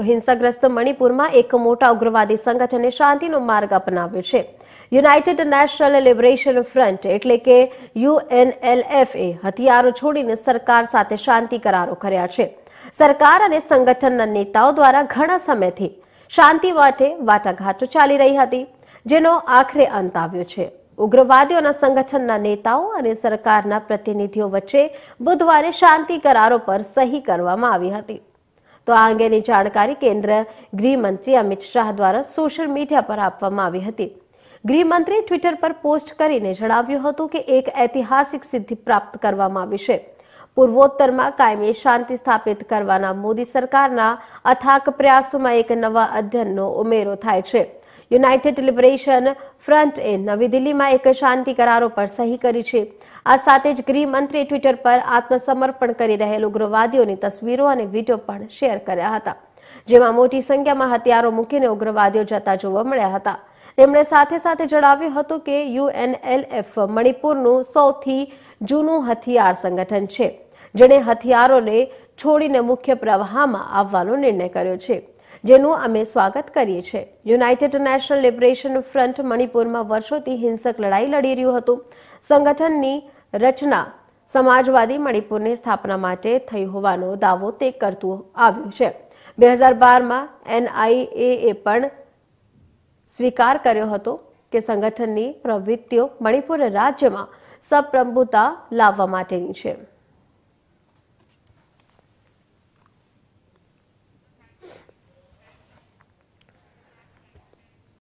તો હિંસાગ્રસ્ત મણિપુરમાં એક મોટા ઉગ્રવાદી સંગઠને શાંતિનો માર્ગ અપનાવ્યો છે યુનાઇટેડ નેશનલ લિબરેશન ફ્રન્ટ એટલે કે એ હથિયારો છોડીને સરકાર સાથે શાંતિ કરારો કર્યા છે સરકાર અને સંગઠનના નેતાઓ દ્વારા ઘણા સમયથી શાંતિ માટે વાટાઘાટો ચાલી રહી હતી જેનો આખરે અંત આવ્યો છે ઉગ્રવાદીઓના સંગઠનના નેતાઓ અને સરકારના પ્રતિનિધિઓ વચ્ચે બુધવારે શાંતિ કરારો પર સહી કરવામાં આવી હતી તો આ અંગેની જાણકારી કેન્દ્ર ગૃહમંત્રી અમિત શાહ દ્વારા સોશિયલ મીડિયા પર આપવામાં આવી હતી ગૃહમંત્રીએ ટ્વિટર પર પોસ્ટ કરીને જણાવ્યું હતું કે એક ઐતિહાસિક સિદ્ધિ પ્રાપ્ત કરવામાં આવી છે પૂર્વોત્તરમાં કાયમી શાંતિ સ્થાપિત કરવાના મોદી સરકારના અથાક પ્રયાસોમાં એક નવા અધ્યયનનો ઉમેરો થાય છે યુનાઇટેડ લિબરેશન ફ્રન્ટ ફ્રન્ટએ નવી દિલ્હીમાં એક શાંતિ કરારો પર સહી કરી છે આ સાથે જ ગૃહમંત્રીએ ટ્વિટર પર આત્મસમર્પણ કરી રહેલ ઉગ્રવાદીઓની તસવીરો અને વિડીયો પણ શેર કર્યા હતા જેમાં મોટી સંખ્યામાં હથિયારો મૂકીને ઉગ્રવાદીઓ જતા જોવા મળ્યા હતા તેમણે સાથે સાથે જણાવ્યું હતું કે યુએનએલએફ મણિપુરનું સૌથી જૂનું હથિયાર સંગઠન છે જેણે હથિયારોને છોડીને મુખ્ય પ્રવાહમાં આવવાનો નિર્ણય કર્યો છે જેનું અમે સ્વાગત કરીએ છીએ યુનાઇટેડ નેશનલ લિબરેશન ફ્રન્ટ મણિપુરમાં વર્ષોથી હિંસક લડાઈ લડી રહ્યું હતું સંગઠનની રચના સમાજવાદી મણિપુરની સ્થાપના માટે થઈ હોવાનો દાવો તે કરતું આવ્યું છે બે હજાર બારમાં એનઆઈએએ પણ સ્વીકાર કર્યો હતો કે સંગઠનની પ્રવૃત્તિઓ મણિપુર રાજ્યમાં સપ્રભુતા લાવવા માટેની છે